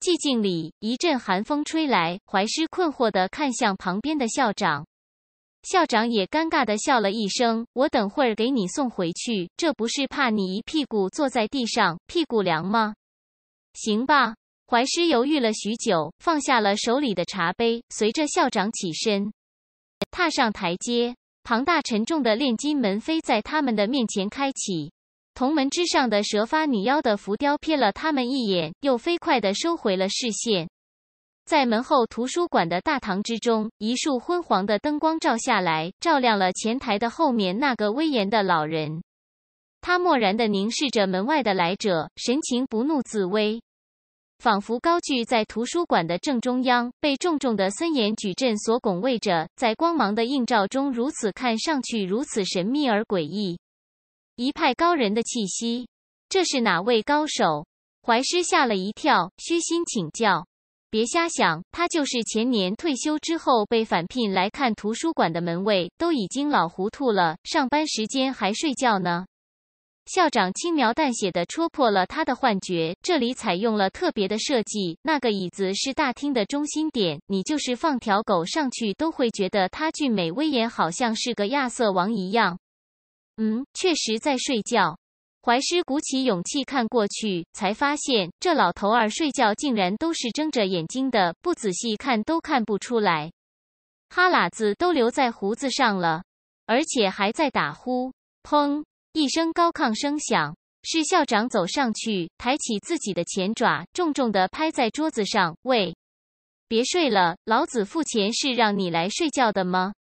寂静里，一阵寒风吹来，怀师困惑的看向旁边的校长，校长也尴尬的笑了一声：“我等会儿给你送回去，这不是怕你一屁股坐在地上，屁股凉吗？”行吧，怀师犹豫了许久，放下了手里的茶杯，随着校长起身，踏上台阶，庞大沉重的炼金门扉在他们的面前开启。铜门之上的蛇发女妖的浮雕瞥了他们一眼，又飞快的收回了视线。在门后图书馆的大堂之中，一束昏黄的灯光照下来，照亮了前台的后面那个威严的老人。他漠然的凝视着门外的来者，神情不怒自威，仿佛高踞在图书馆的正中央，被重重的森严矩阵所拱卫着。在光芒的映照中，如此看上去如此神秘而诡异。一派高人的气息，这是哪位高手？怀师吓了一跳，虚心请教。别瞎想，他就是前年退休之后被返聘来看图书馆的门卫，都已经老糊涂了，上班时间还睡觉呢。校长轻描淡写的戳破了他的幻觉。这里采用了特别的设计，那个椅子是大厅的中心点，你就是放条狗上去，都会觉得他俊美威严，好像是个亚瑟王一样。嗯，确实在睡觉。怀师鼓起勇气看过去，才发现这老头儿睡觉竟然都是睁着眼睛的，不仔细看都看不出来，哈喇子都流在胡子上了，而且还在打呼。砰！一声高亢声响，是校长走上去，抬起自己的前爪，重重的拍在桌子上：“喂，别睡了，老子付钱是让你来睡觉的吗？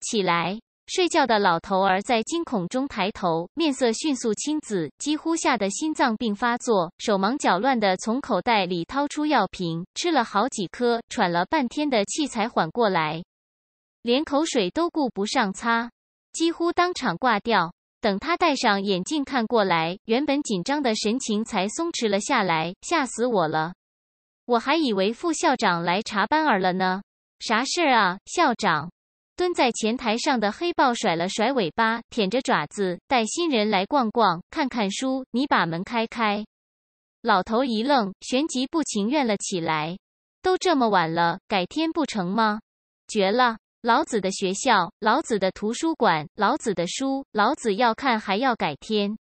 起来！”睡觉的老头儿在惊恐中抬头，面色迅速青紫，几乎吓得心脏病发作，手忙脚乱地从口袋里掏出药瓶，吃了好几颗，喘了半天的气才缓过来，连口水都顾不上擦，几乎当场挂掉。等他戴上眼镜看过来，原本紧张的神情才松弛了下来，吓死我了！我还以为副校长来查班儿了呢，啥事儿啊，校长？蹲在前台上的黑豹甩了甩尾巴，舔着爪子，带新人来逛逛，看看书。你把门开开。老头一愣，旋即不情愿了起来。都这么晚了，改天不成吗？绝了，老子的学校，老子的图书馆，老子的书，老子要看还要改天。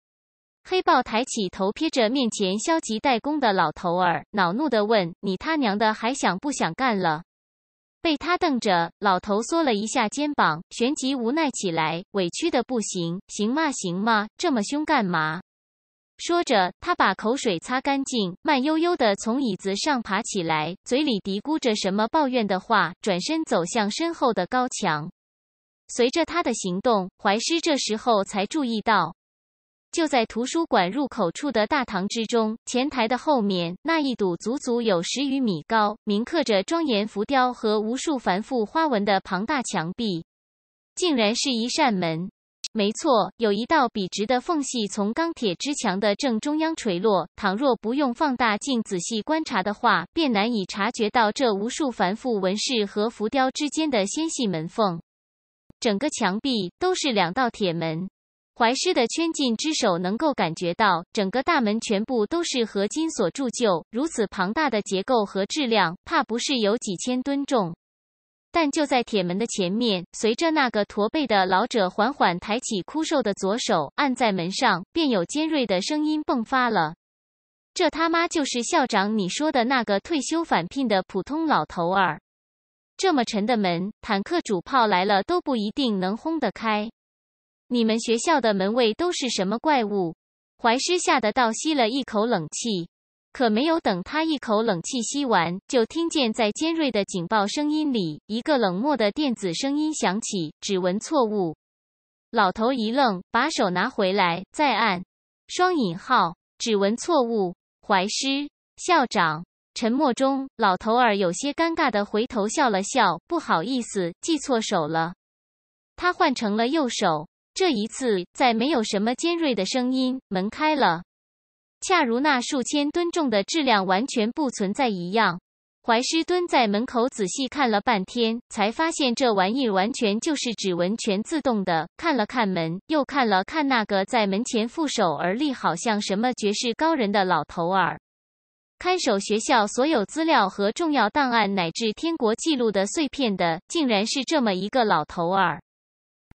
黑豹抬起头，瞥着面前消极怠工的老头儿，恼怒的问：“你他娘的还想不想干了？”被他瞪着，老头缩了一下肩膀，旋即无奈起来，委屈的不行，行吗？行吗？这么凶干嘛？说着，他把口水擦干净，慢悠悠地从椅子上爬起来，嘴里嘀咕着什么抱怨的话，转身走向身后的高墙。随着他的行动，怀师这时候才注意到。就在图书馆入口处的大堂之中，前台的后面那一堵足足有十余米高、铭刻着庄严浮雕和无数繁复花纹的庞大墙壁，竟然是一扇门。没错，有一道笔直的缝隙从钢铁之墙的正中央垂落。倘若不用放大镜仔细观察的话，便难以察觉到这无数繁复纹饰和浮雕之间的纤细门缝。整个墙壁都是两道铁门。怀师的圈禁之手能够感觉到，整个大门全部都是合金所铸就，如此庞大的结构和质量，怕不是有几千吨重。但就在铁门的前面，随着那个驼背的老者缓缓抬起枯瘦的左手按在门上，便有尖锐的声音迸发了。这他妈就是校长你说的那个退休返聘的普通老头儿。这么沉的门，坦克主炮来了都不一定能轰得开。你们学校的门卫都是什么怪物？怀师吓得倒吸了一口冷气，可没有等他一口冷气吸完，就听见在尖锐的警报声音里，一个冷漠的电子声音响起：“指纹错误。”老头一愣，把手拿回来再按。双引号，指纹错误。怀师校长沉默中，老头儿有些尴尬的回头笑了笑：“不好意思，记错手了。”他换成了右手。这一次，再没有什么尖锐的声音，门开了，恰如那数千吨重的质量完全不存在一样。怀师蹲在门口仔细看了半天，才发现这玩意完全就是指纹全自动的。看了看门，又看了看那个在门前负手而立，好像什么绝世高人的老头儿，看守学校所有资料和重要档案乃至天国记录的碎片的，竟然是这么一个老头儿。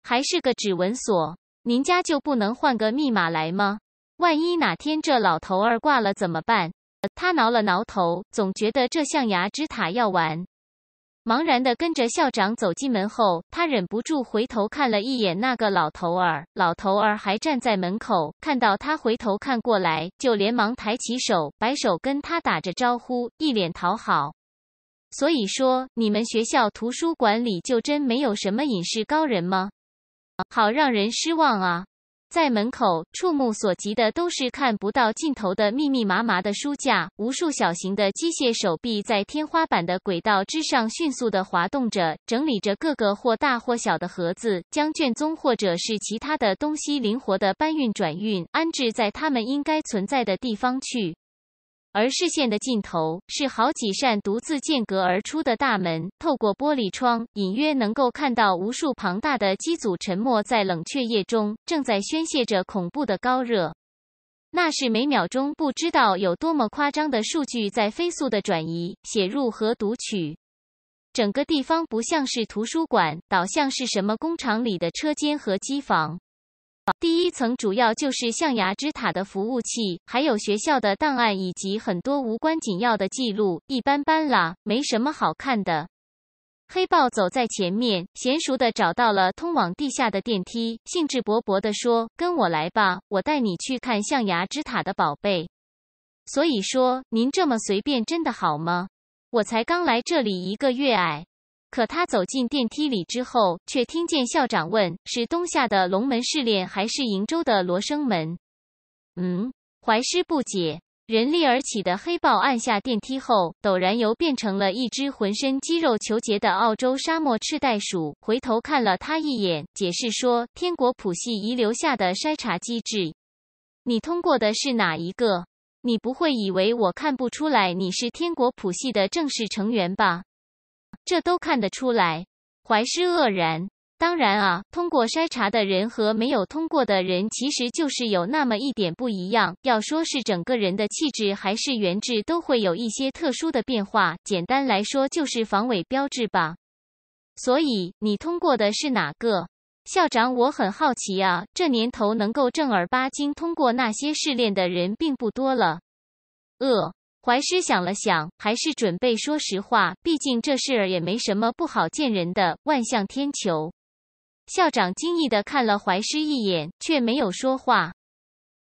还是个指纹锁，您家就不能换个密码来吗？万一哪天这老头儿挂了怎么办？他挠了挠头，总觉得这象牙之塔要完。茫然的跟着校长走进门后，他忍不住回头看了一眼那个老头儿。老头儿还站在门口，看到他回头看过来，就连忙抬起手摆手跟他打着招呼，一脸讨好。所以说，你们学校图书馆里就真没有什么隐士高人吗？好让人失望啊！在门口，触目所及的都是看不到尽头的密密麻麻的书架，无数小型的机械手臂在天花板的轨道之上迅速的滑动着，整理着各个或大或小的盒子，将卷宗或者是其他的东西灵活的搬运、转运、安置在它们应该存在的地方去。而视线的尽头是好几扇独自间隔而出的大门，透过玻璃窗，隐约能够看到无数庞大的机组沉没在冷却液中，正在宣泄着恐怖的高热。那是每秒钟不知道有多么夸张的数据在飞速的转移、写入和读取。整个地方不像是图书馆，倒像是什么工厂里的车间和机房。第一层主要就是象牙之塔的服务器，还有学校的档案以及很多无关紧要的记录，一般般啦，没什么好看的。黑豹走在前面，娴熟的找到了通往地下的电梯，兴致勃勃的说：“跟我来吧，我带你去看象牙之塔的宝贝。”所以说，您这么随便真的好吗？我才刚来这里一个月哎。可他走进电梯里之后，却听见校长问：“是东夏的龙门试炼，还是瀛洲的罗生门？”嗯，怀师不解。人力而起的黑豹按下电梯后，陡然又变成了一只浑身肌肉虬结的澳洲沙漠赤袋鼠，回头看了他一眼，解释说：“天国谱系遗留下的筛查机制，你通过的是哪一个？你不会以为我看不出来你是天国谱系的正式成员吧？”这都看得出来，怀师愕然。当然啊，通过筛查的人和没有通过的人，其实就是有那么一点不一样。要说是整个人的气质，还是原质，都会有一些特殊的变化。简单来说，就是防伪标志吧。所以你通过的是哪个？校长，我很好奇啊。这年头能够正儿八经通过那些试炼的人，并不多了。呃。怀师想了想，还是准备说实话。毕竟这事儿也没什么不好见人的。万象天球校长惊异的看了怀师一眼，却没有说话。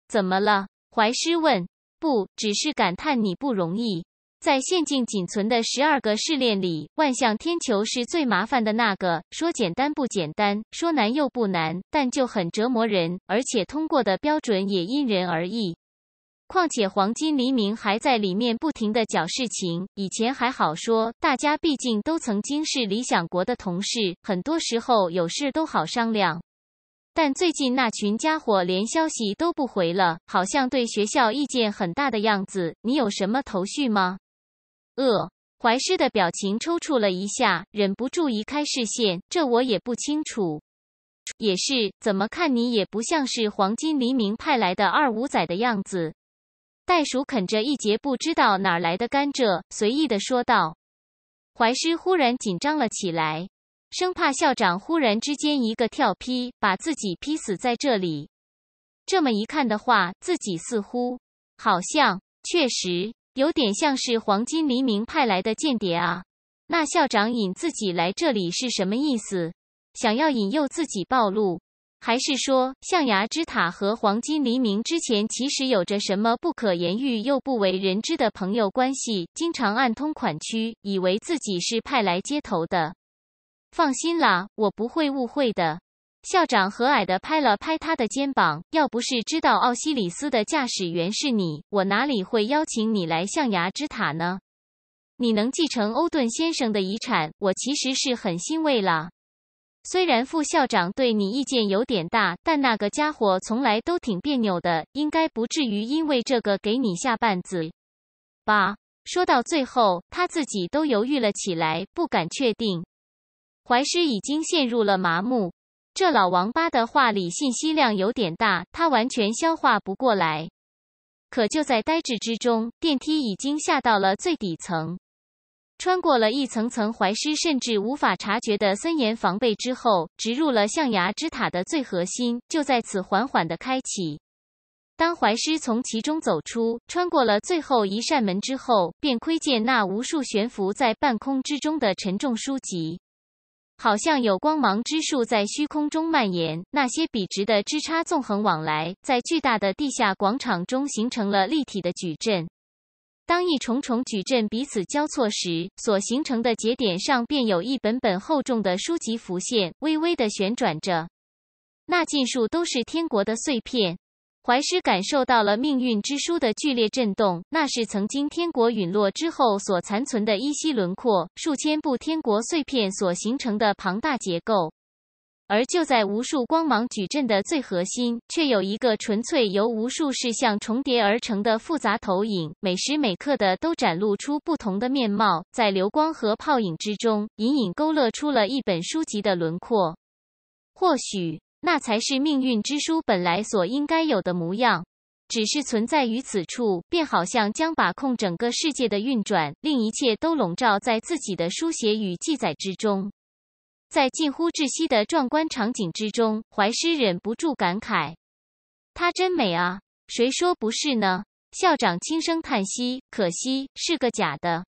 怎么了？怀师问。不只是感叹你不容易，在现境仅存的十二个试炼里，万象天球是最麻烦的那个。说简单不简单，说难又不难，但就很折磨人，而且通过的标准也因人而异。况且黄金黎明还在里面不停的搅事情。以前还好说，大家毕竟都曾经是理想国的同事，很多时候有事都好商量。但最近那群家伙连消息都不回了，好像对学校意见很大的样子。你有什么头绪吗？呃，怀师的表情抽搐了一下，忍不住移开视线。这我也不清楚。也是，怎么看你也不像是黄金黎明派来的二五仔的样子。袋鼠啃着一节不知道哪儿来的甘蔗，随意地说道。怀师忽然紧张了起来，生怕校长忽然之间一个跳劈把自己劈死在这里。这么一看的话，自己似乎好像确实有点像是黄金黎明派来的间谍啊！那校长引自己来这里是什么意思？想要引诱自己暴露？还是说，象牙之塔和黄金黎明之前其实有着什么不可言喻又不为人知的朋友关系？经常暗通款曲，以为自己是派来接头的。放心啦，我不会误会的。校长和蔼地拍了拍他的肩膀。要不是知道奥西里斯的驾驶员是你，我哪里会邀请你来象牙之塔呢？你能继承欧顿先生的遗产，我其实是很欣慰了。虽然副校长对你意见有点大，但那个家伙从来都挺别扭的，应该不至于因为这个给你下绊子吧？说到最后，他自己都犹豫了起来，不敢确定。怀师已经陷入了麻木，这老王八的话里信息量有点大，他完全消化不过来。可就在呆滞之中，电梯已经下到了最底层。穿过了一层层怀师甚至无法察觉的森严防备之后，直入了象牙之塔的最核心，就在此缓缓的开启。当怀师从其中走出，穿过了最后一扇门之后，便窥见那无数悬浮在半空之中的沉重书籍，好像有光芒之树在虚空中蔓延，那些笔直的枝杈纵横往来，在巨大的地下广场中形成了立体的矩阵。当一重重矩阵彼此交错时，所形成的节点上便有一本本厚重的书籍浮现，微微的旋转着。那尽数都是天国的碎片。怀师感受到了命运之书的剧烈震动，那是曾经天国陨落之后所残存的依稀轮廓，数千部天国碎片所形成的庞大结构。而就在无数光芒矩阵的最核心，却有一个纯粹由无数事项重叠而成的复杂投影，每时每刻的都展露出不同的面貌，在流光和泡影之中，隐隐勾勒出了一本书籍的轮廓。或许那才是命运之书本来所应该有的模样。只是存在于此处，便好像将把控整个世界的运转，令一切都笼罩在自己的书写与记载之中。在近乎窒息的壮观场景之中，怀师忍不住感慨：“她真美啊，谁说不是呢？”校长轻声叹息：“可惜是个假的。”